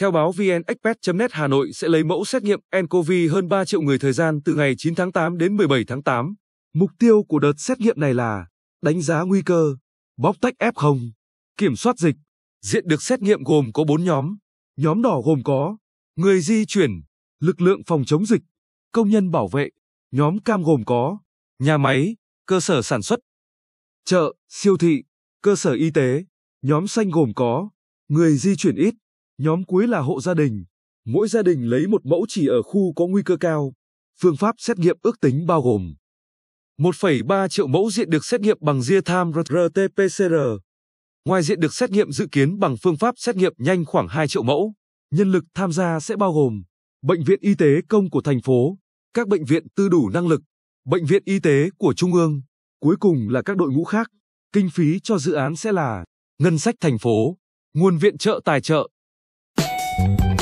Theo báo VN Express.net Hà Nội sẽ lấy mẫu xét nghiệm nCoV hơn 3 triệu người thời gian từ ngày 9 tháng 8 đến 17 tháng 8. Mục tiêu của đợt xét nghiệm này là đánh giá nguy cơ, bóc tách F0, kiểm soát dịch. Diện được xét nghiệm gồm có 4 nhóm. Nhóm đỏ gồm có người di chuyển, lực lượng phòng chống dịch, công nhân bảo vệ. Nhóm cam gồm có nhà máy, cơ sở sản xuất, chợ, siêu thị, cơ sở y tế. Nhóm xanh gồm có người di chuyển ít, Nhóm cuối là hộ gia đình. Mỗi gia đình lấy một mẫu chỉ ở khu có nguy cơ cao. Phương pháp xét nghiệm ước tính bao gồm 1,3 triệu mẫu diện được xét nghiệm bằng real-time RT-PCR. Ngoài diện được xét nghiệm dự kiến bằng phương pháp xét nghiệm nhanh khoảng 2 triệu mẫu, nhân lực tham gia sẽ bao gồm bệnh viện y tế công của thành phố, các bệnh viện tư đủ năng lực, bệnh viện y tế của trung ương, cuối cùng là các đội ngũ khác. Kinh phí cho dự án sẽ là ngân sách thành phố, nguồn viện trợ tài trợ you.